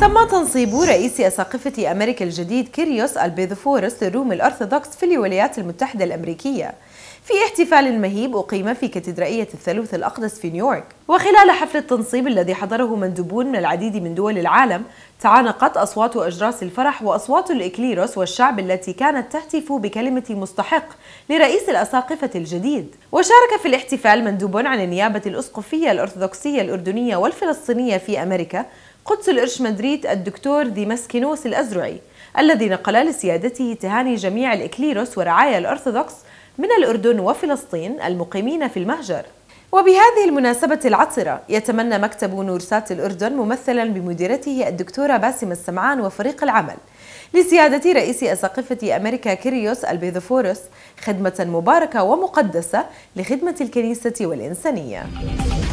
تم تنصيب رئيس أساقفة أمريكا الجديد كيريوس البيذفورس للروم الأرثوذكس في الولايات المتحدة الأمريكية في احتفال مهيب أقيم في كاتدرائية الثالوث الأقدس في نيويورك وخلال حفل التنصيب الذي حضره مندوبون من العديد من دول العالم تعانقت أصوات أجراس الفرح وأصوات الإكليروس والشعب التي كانت تهتف بكلمة مستحق لرئيس الأساقفة الجديد وشارك في الاحتفال مندوب عن النيابة الأسقفية الأرثوذكسية الأردنية والفلسطينية في أمريكا قدس القرش مدريد الدكتور ديماسكينوس الأزرعي الذي نقل لسيادته تهاني جميع الإكليروس ورعايا الأرثوذكس من الأردن وفلسطين المقيمين في المهجر وبهذه المناسبة العطرة يتمنى مكتب نورسات الأردن ممثلا بمديرته الدكتورة باسم السمعان وفريق العمل لسيادة رئيس أساقفة أمريكا كيريوس البيذفورس خدمة مباركة ومقدسة لخدمة الكنيسة والإنسانية